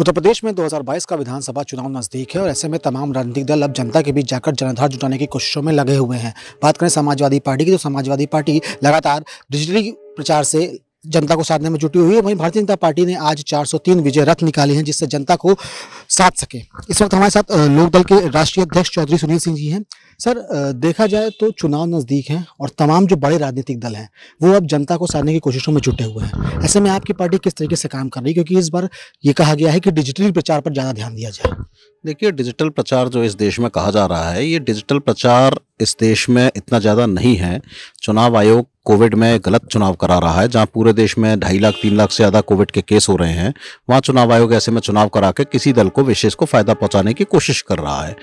उत्तर प्रदेश में 2022 का विधानसभा चुनाव नजदीक है और ऐसे में तमाम राजनीतिक दल अब जनता के बीच जाकर जनाधार जुटाने की कोशिशों में लगे हुए हैं बात करें समाजवादी पार्टी की तो समाजवादी पार्टी लगातार डिजिटली प्रचार से जनता को साधने में जुटी हुई है वहीं भारतीय जनता पार्टी ने आज 403 विजय रथ निकाले हैं जिससे जनता को साध सके इस वक्त हमारे साथ लोक दल के राष्ट्रीय अध्यक्ष चौधरी सुनील सिंह जी हैं सर देखा जाए तो चुनाव नज़दीक हैं और तमाम जो बड़े राजनीतिक दल हैं वो अब जनता को साधने की कोशिशों में जुटे हुए हैं ऐसे में आपकी पार्टी किस तरीके से काम कर रही है क्योंकि इस बार ये कहा गया है कि डिजिटल प्रचार पर ज़्यादा ध्यान दिया जाए देखिए डिजिटल प्रचार जो इस देश में कहा जा रहा है ये डिजिटल प्रचार इस देश में इतना ज़्यादा नहीं है चुनाव आयोग कोविड में गलत चुनाव करा रहा है जहां पूरे देश में ढाई लाख तीन लाख से ज़्यादा कोविड के केस हो रहे हैं वहां चुनाव आयोग ऐसे में चुनाव करा के किसी दल को विशेष को फायदा पहुंचाने की कोशिश कर रहा है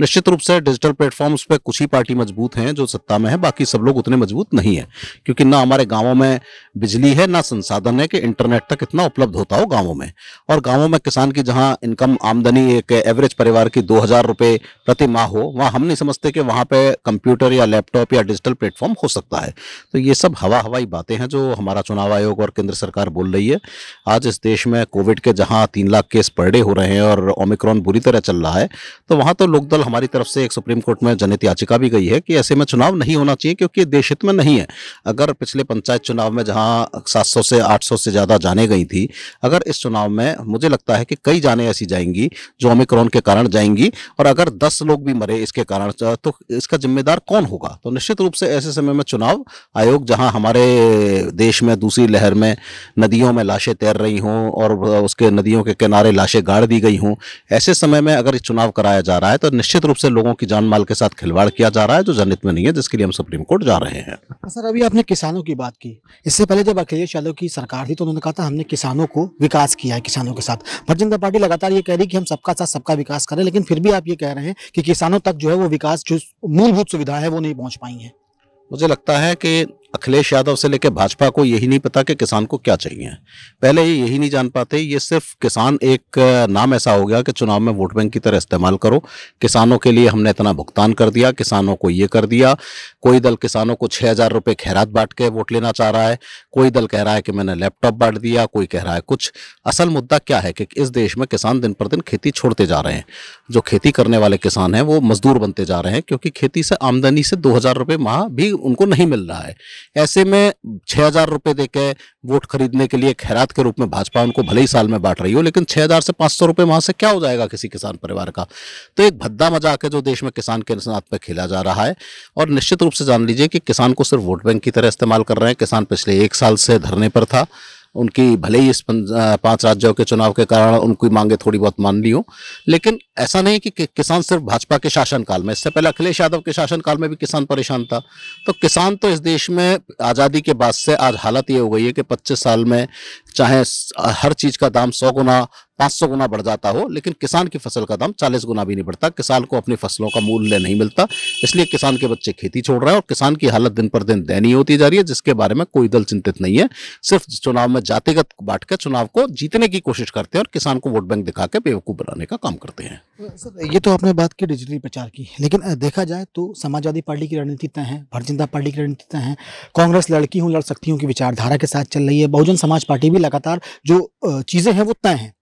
निश्चित रूप से डिजिटल प्लेटफॉर्म्स पर कुछ ही पार्टी मजबूत हैं जो सत्ता में है बाकी सब लोग उतने मजबूत नहीं है क्योंकि ना हमारे गाँवों में बिजली है ना संसाधन है कि इंटरनेट तक इतना उपलब्ध होता हो गाँवों में और गाँवों में किसान की जहाँ इनकम आमदनी एक एवरेज परिवार की दो हजार प्रति माह हो वहाँ हम नहीं समझते कि वहाँ पे कंप्यूटर या लैपटॉप या डिजिटल प्लेटफॉर्म हो सकता है तो ये सब हवा हवाई बातें हैं जो हमारा चुनाव आयोग और केंद्र सरकार बोल रही है आज इस देश में कोविड के जहाँ तीन लाख केस पर डे हो रहे हैं और ओमिक्रॉन बुरी तरह चल रहा है तो वहाँ तो लोकदल हमारी तरफ से एक सुप्रीम कोर्ट में जनहित याचिका भी गई है कि ऐसे में चुनाव नहीं होना चाहिए क्योंकि देश हित में नहीं है अगर पिछले पंचायत चुनाव में जहाँ सात से आठ से ज़्यादा जाने गई थी अगर इस चुनाव में मुझे लगता है कि कई जाने ऐसी जाएंगी जो ओमिक्रॉन के कारण जाएंगी और अगर दस लोग भी मरे इसके कारण तो इसका जिम्मेदार कौन होगा तो निश्चित रूप से ऐसे समय में चुनाव आयोग जहां हमारे देश में दूसरी लहर में नदियों में लाशें तैर रही हों और उसके नदियों के किनारे लाशें गाड़ दी गई हों ऐसे समय में अगर चुनाव कराया जा रहा है तो निश्चित रूप से लोगों की जान माल के साथ खिलवाड़ किया जा रहा है जो जनहित में नहीं है जिसके लिए हम सुप्रीम कोर्ट जा रहे हैं सर अभी आपने किसानों की बात की इससे पहले जब अखिलेश यादव की सरकार थी तो उन्होंने कहा था हमने किसानों को विकास किया है किसानों के साथ भारतीय जनता पार्टी लगातार ये कह रही कि हम सबका साथ सबका विकास करें लेकिन फिर भी आप ये कह रहे हैं कि किसानों तक जो है वो विकास जो मूलभूत मूलभूत सुविधा है वो नहीं पहुंच पाई हैं मुझे लगता है कि अखिलेश यादव से लेकर भाजपा को यही नहीं पता कि किसान को क्या चाहिए पहले ये यही नहीं जान पाते ये सिर्फ किसान एक नाम ऐसा हो गया कि चुनाव में वोट बैंक की तरह इस्तेमाल करो किसानों के लिए हमने इतना भुगतान कर दिया किसानों को ये कर दिया कोई दल किसानों को छः हज़ार रुपये खैरात बांट के वोट लेना चाह रहा है कोई दल कह रहा है कि मैंने लैपटॉप बांट दिया कोई कह रहा है कुछ असल मुद्दा क्या है कि इस देश में किसान दिन पर दिन खेती छोड़ते जा रहे हैं जो खेती करने वाले किसान हैं वो मजदूर बनते जा रहे हैं क्योंकि खेती से आमदनी से दो हज़ार रुपये माह भी उनको नहीं मिल रहा है ऐसे में छह हजार रुपए देके वोट खरीदने के लिए खैरात के रूप में भाजपा उनको भले ही साल में बांट रही हो लेकिन छह हजार से पांच सौ रुपए वहां से क्या हो जाएगा किसी किसान परिवार का तो एक भद्दा मजाक है जो देश में किसान के साथ पे खेला जा रहा है और निश्चित रूप से जान लीजिए कि किसान को सिर्फ वोट बैंक की तरह इस्तेमाल कर रहे हैं किसान पिछले एक साल से धरने पर था उनकी भले ही इस पांच राज्यों के चुनाव के कारण उनकी मांगे थोड़ी बहुत मान ली हो लेकिन ऐसा नहीं कि, कि किसान सिर्फ भाजपा के शासनकाल में इससे पहले अखिलेश यादव के शासनकाल में भी किसान परेशान था तो किसान तो इस देश में आज़ादी के बाद से आज हालत ये हो गई है कि पच्चीस साल में चाहे हर चीज़ का दाम सौ गुना पांच सौ गुना बढ़ जाता हो लेकिन किसान की फसल का दाम चालीस गुना भी नहीं बढ़ता किसान को अपनी फसलों का मूल्य नहीं मिलता इसलिए किसान के बच्चे खेती छोड़ रहे हैं और किसान की हालत दिन पर दिन दयनीय होती जा रही है जिसके बारे में कोई दल चिंतित नहीं है सिर्फ चुनाव में जातिगत बांट कर चुनाव को जीतने की कोशिश करते हैं और किसान को वोट बैंक दिखा के बेवकूफ़ बनाने का काम करते हैं सर ये तो आपने बात की डिजिटल प्रचार की लेकिन देखा जाए तो समाजवादी पार्टी की रणनीति तय है भारतीय जनता पार्टी की रणनीति तय है कांग्रेस लड़की हूँ लड़ सकती हूँ की विचारधारा के साथ चल रही है बहुजन समाज पार्टी भी लगातार जो चीज़ें हैं वो तय हैं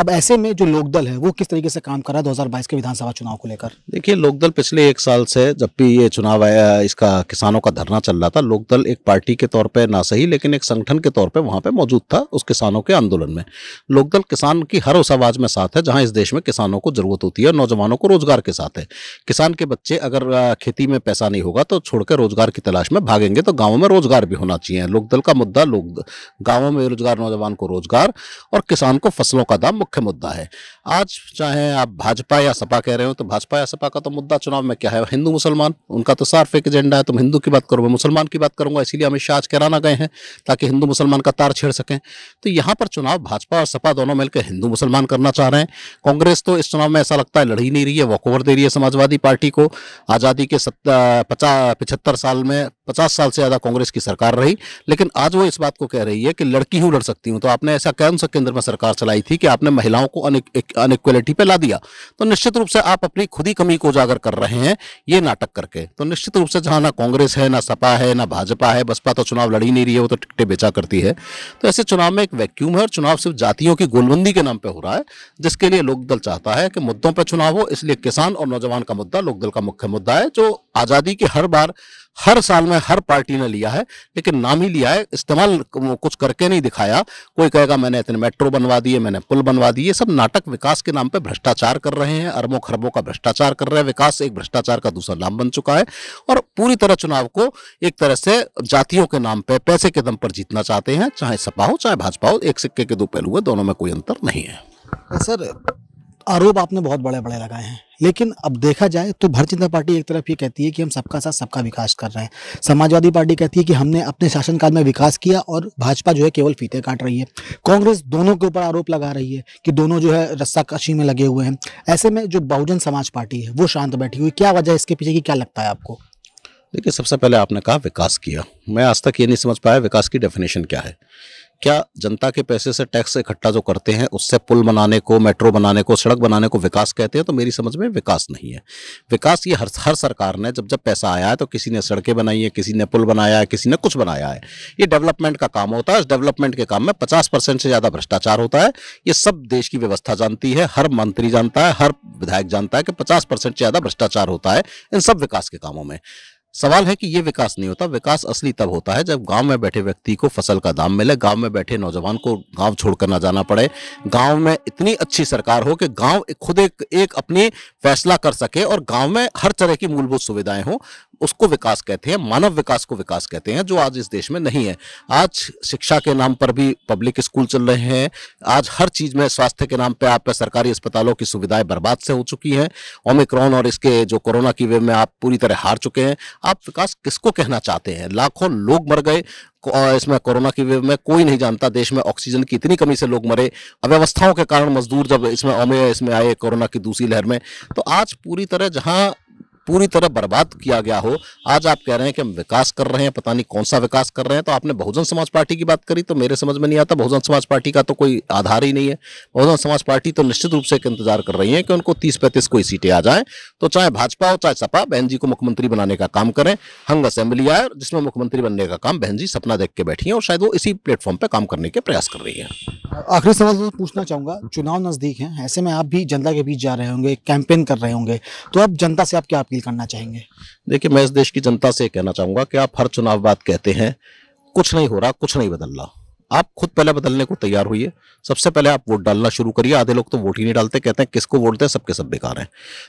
अब ऐसे में जो लोकदल है वो किस तरीके से काम कर रहा है 2022 के विधानसभा चुनाव को लेकर देखिए लोकदल पिछले एक साल से जब भी ये चुनाव आया इसका किसानों का धरना चल रहा था लोकदल एक पार्टी के तौर पर ना सही लेकिन एक संगठन के तौर पर वहाँ पर मौजूद था उस किसानों के आंदोलन में लोकदल किसान की हर उस आवाज़ में साथ है जहाँ इस देश में किसानों को जरूरत होती है नौजवानों को रोजगार के साथ है किसान के बच्चे अगर खेती में पैसा नहीं होगा तो छोड़कर रोजगार की तलाश में भागेंगे तो गाँव में रोजगार भी होना चाहिए लोकदल का मुद्दा लोग गाँवों में रोजगार नौजवान को रोजगार और किसान को फसलों का दाम मुख्य मुद्दा है आज चाहे आप भाजपा या सपा कह रहे हो तो भाजपा या सपा का तो मुद्दा चुनाव में क्या है हिंदू मुसलमान उनका तो सार्फ एक एजेंडा है तुम तो हिंदू की बात करो मैं मुसलमान की बात करूंगा इसीलिए अमित शाह आज कहराना गए हैं ताकि हिंदू मुसलमान का तार छेड़ सकें तो यहाँ पर चुनाव भाजपा और सपा दोनों मिलकर हिंदू मुसलमान करना चाह रहे हैं कांग्रेस तो इस चुनाव में ऐसा लगता है लड़ ही नहीं रही है वॉकओवर दे रही है समाजवादी पार्टी को आज़ादी के सत्ता पचास साल में पचास साल से ज़्यादा कांग्रेस की सरकार रही लेकिन आज वो इस बात को कह रही है कि लड़की हूँ लड़ सकती हूँ तो आपने ऐसा कौन सा केंद्र में सरकार चलाई थी कि आपने महिलाओं को अनइक्वलिटी पे ला दिया तो निश्चित रूप से आप अपनी खुद ही कमी को उजागर कर रहे हैं ये नाटक करके तो निश्चित रूप से जहां ना कांग्रेस है ना सपा है ना भाजपा है बसपा तो चुनाव लड़ ही नहीं रही है वो तो टिकटें बेचा करती है तो ऐसे चुनाव में एक वैक्यूम है और चुनाव सिर्फ जातियों की गोलबंदी के नाम पर हो रहा है जिसके लिए लोकदल चाहता है कि मुद्दों पर चुनाव हो इसलिए किसान और नौजवान का मुद्दा लोकदल का मुख्य मुद्दा है जो आज़ादी के हर बार हर साल में हर पार्टी ने लिया है लेकिन नाम ही लिया है इस्तेमाल कुछ करके नहीं दिखाया कोई कहेगा मैंने इतने मेट्रो बनवा दिए मैंने पुल बनवा दिए सब नाटक विकास के नाम पर भ्रष्टाचार कर रहे हैं अरबों खरबों का भ्रष्टाचार कर रहे हैं विकास एक भ्रष्टाचार का दूसरा नाम बन चुका है और पूरी तरह चुनाव को एक तरह से जातियों के नाम पर पैसे के दम पर जीतना चाहते हैं चाहे सपा हो चाहे भाजपा हो एक सिक्के के दो पहलू है दोनों में कोई अंतर नहीं है सर आरोप आपने बहुत बड़े बड़े लगाए हैं लेकिन अब देखा जाए तो भारतीय जनता पार्टी एक तरफ ये कहती है कि हम सबका साथ सबका विकास कर रहे हैं समाजवादी पार्टी कहती है कि हमने अपने शासनकाल में विकास किया और भाजपा जो है केवल फीते काट रही है कांग्रेस दोनों के ऊपर आरोप लगा रही है कि दोनों जो है रस्साकशी में लगे हुए हैं ऐसे में जो बहुजन समाज पार्टी है वो शांत बैठी हुई क्या वजह इसके पीछे की क्या लगता है आपको देखिए सबसे पहले आपने कहा विकास किया मैं आज तक ये नहीं समझ पाया विकास की डेफिनेशन क्या है क्या जनता के पैसे से टैक्स इकट्ठा जो करते हैं उससे पुल बनाने को मेट्रो बनाने को सड़क बनाने को विकास कहते हैं तो मेरी समझ में विकास नहीं है विकास ये हर हर सरकार ने जब जब पैसा आया है तो किसी ने सड़कें बनाई है किसी ने पुल बनाया है किसी ने कुछ बनाया है ये डेवलपमेंट का काम होता है इस डेवलपमेंट के काम में पचास परसेंट से ज़्यादा भ्रष्टाचार होता है ये सब देश की व्यवस्था जानती है हर मंत्री जानता है हर विधायक जानता है कि पचास परसेंट से ज़्यादा भ्रष्टाचार होता है इन सब विकास के कामों में सवाल है कि ये विकास नहीं होता विकास असली तब होता है जब गांव में बैठे व्यक्ति को फसल का दाम मिले गांव में बैठे नौजवान को गांव छोड़कर ना जाना पड़े गांव में इतनी अच्छी सरकार हो कि गांव खुद एक, एक अपनी फैसला कर सके और गांव में हर तरह की मूलभूत सुविधाएं हो उसको विकास कहते हैं मानव विकास को विकास कहते हैं जो आज इस देश में नहीं है आज शिक्षा के नाम पर भी पब्लिक स्कूल चल रहे हैं आज हर चीज में स्वास्थ्य के नाम पर आप सरकारी अस्पतालों की सुविधाएं बर्बाद से हो चुकी हैं ओमिक्रॉन और इसके जो कोरोना की वेव में आप पूरी तरह हार चुके हैं आप विकास किसको कहना चाहते हैं लाखों लोग मर गए इसमें कोरोना की वेव में कोई नहीं जानता देश में ऑक्सीजन की इतनी कमी से लोग मरे अव्यवस्थाओं के कारण मजदूर जब इसमें ओमे इसमें आए कोरोना की दूसरी लहर में तो आज पूरी तरह जहां पूरी तरह बर्बाद किया गया हो आज आप कह रहे हैं कि हम विकास कर रहे हैं पता नहीं कौन सा विकास कर रहे हैं तो आपने बहुजन समाज पार्टी की बात करी तो मेरे समझ में नहीं आता बहुजन समाज पार्टी का तो कोई आधार ही नहीं है बहुजन समाज पार्टी तो निश्चित रूप से इंतजार कर रही है कि उनको तीस पैंतीस कोई सीटें आ जाए तो चाहे भाजपा हो चाहे सपा बहन जी को मुख्यमंत्री बनाने का काम करें हंग असेंबली आए जिसमें मुख्यमंत्री बनने का काम बहन जी सपना देख के बैठी है और शायद वो इसी प्लेटफॉर्म पर काम करने के प्रयास कर रही है आखिरी सवाल तो पूछना चाहूंगा चुनाव नजदीक है ऐसे में आप भी जनता के बीच जा रहे होंगे कैंपेन कर रहे होंगे तो अब जनता से आप क्या अपील करना चाहेंगे देखिए मैं इस देश की जनता से कहना चाहूंगा कि आप हर चुनाव बात कहते हैं कुछ नहीं हो रहा कुछ नहीं बदल रहा आप खुद पहले बदलने को तैयार होइए सबसे पहले आप वोट डालना शुरू करिए आधे लोग तो वोट ही नहीं डालते कहते हैं किसको वोट दें सबके सब बेकार हैं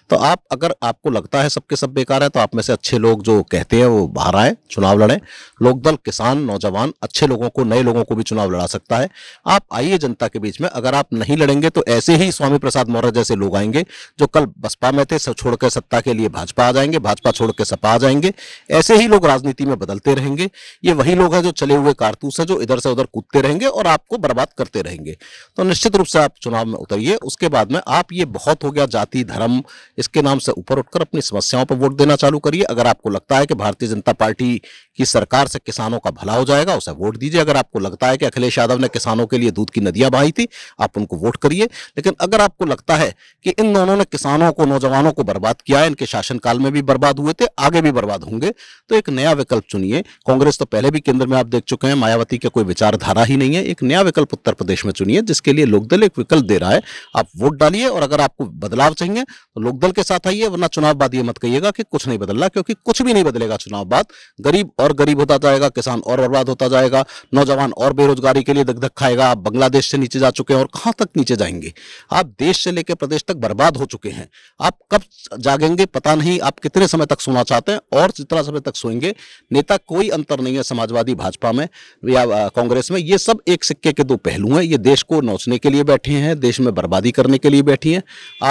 तो आप अगर आपको लगता है सबके सब बेकार है तो आप में से अच्छे लोग जो कहते हैं वो बाहर आए चुनाव लड़ें लोकदल किसान नौजवान अच्छे लोगों को नए लोगों को भी चुनाव लड़ा सकता है आप आइए जनता के बीच में अगर आप नहीं लड़ेंगे तो ऐसे ही स्वामी प्रसाद मौर्य जैसे लोग आएंगे जो कल बसपा में थे सब छोड़कर सत्ता के लिए भाजपा आ जाएंगे भाजपा छोड़ के सपा आ जाएंगे ऐसे ही लोग राजनीति में बदलते रहेंगे ये वही लोग हैं जो चले हुए कारतूस हैं जो इधर से उधर कूद ठोकते रहेंगे और आपको बर्बाद करते रहेंगे तो निश्चित रूप से आप चुनाव में उतरिए उसके बाद में आप ये बहुत हो गया जाति धर्म इसके नाम से ऊपर उठकर अपनी समस्याओं पर वोट देना चालू करिए अगर आपको लगता है कि भारतीय जनता पार्टी की सरकार से किसानों का भला हो जाएगा उसे वोट दीजिए अगर आपको लगता है कि अखिलेश यादव ने किसानों के लिए दूध की नदियां बहाई थी आप उनको वोट करिए लेकिन अगर आपको लगता है कि इन दोनों ने किसानों को नौजवानों को बर्बाद किया है इनके शासनकाल में भी बर्बाद हुए थे आगे भी बर्बाद होंगे तो एक नया विकल्प चुनिए कांग्रेस तो पहले भी केंद्र में आप देख चुके हैं मायावती के कोई विचारधारा करना ही नहीं है एक नया विकल्प उत्तर प्रदेश में चुनिए जिसके लिए लोकदल एक विकल्प दे रहा है आप वोट डालिए और अगर आपको बदलाव चाहिए तो लोकदल के साथ आइए वरना चुनाव बाद ये मत कहिएगा कि कुछ नहीं बदलना क्योंकि कुछ भी नहीं बदलेगा चुनाव बाद गरीब और गरीब होता जाएगा किसान और बर्बाद होता जाएगा नौजवान और बेरोजगारी के लिए दगधक खाएगा आप बांग्लादेश से नीचे जा चुके हैं और कहाँ तक नीचे जाएंगे आप देश से लेकर प्रदेश तक बर्बाद हो चुके हैं आप कब जागेंगे पता नहीं आप कितने समय तक सोना चाहते हैं और जितना समय तक सोएंगे नेता कोई अंतर नहीं है समाजवादी भाजपा में या कांग्रेस में ये ये सब एक सिक्के के दो पहलू हैं ये देश को नोचने के लिए बैठे हैं देश में बर्बादी करने के लिए बैठी हैं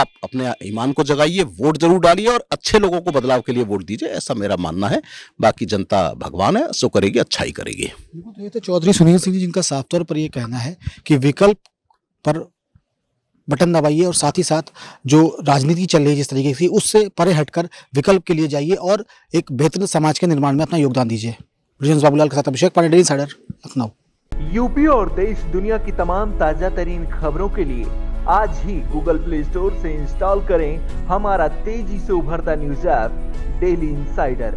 आप अपने ईमान को जगाइए वोट जरूर डालिए और अच्छे लोगों को बदलाव के लिए वोट दीजिए ऐसा मेरा मानना है बाकी जनता भगवान है सो करेगी अच्छा ही करेगी तो ये तो चौधरी सुनील सिंह जी जिनका साफ तौर पर यह कहना है कि विकल्प पर बटन दबाइए और साथ ही साथ जो राजनीति चल रही है जिस तरीके से उससे परे हटकर विकल्प के लिए जाइए और एक बेहतर समाज के निर्माण में अपना योगदान दीजिए बाबूलाल के साथ अभिषेक पांडे साइडर लखनऊ यूपी और देश दुनिया की तमाम ताजा तरीन खबरों के लिए आज ही गूगल प्ले स्टोर से इंस्टॉल करें हमारा तेजी से उभरता न्यूज ऐप डेली इंसाइडर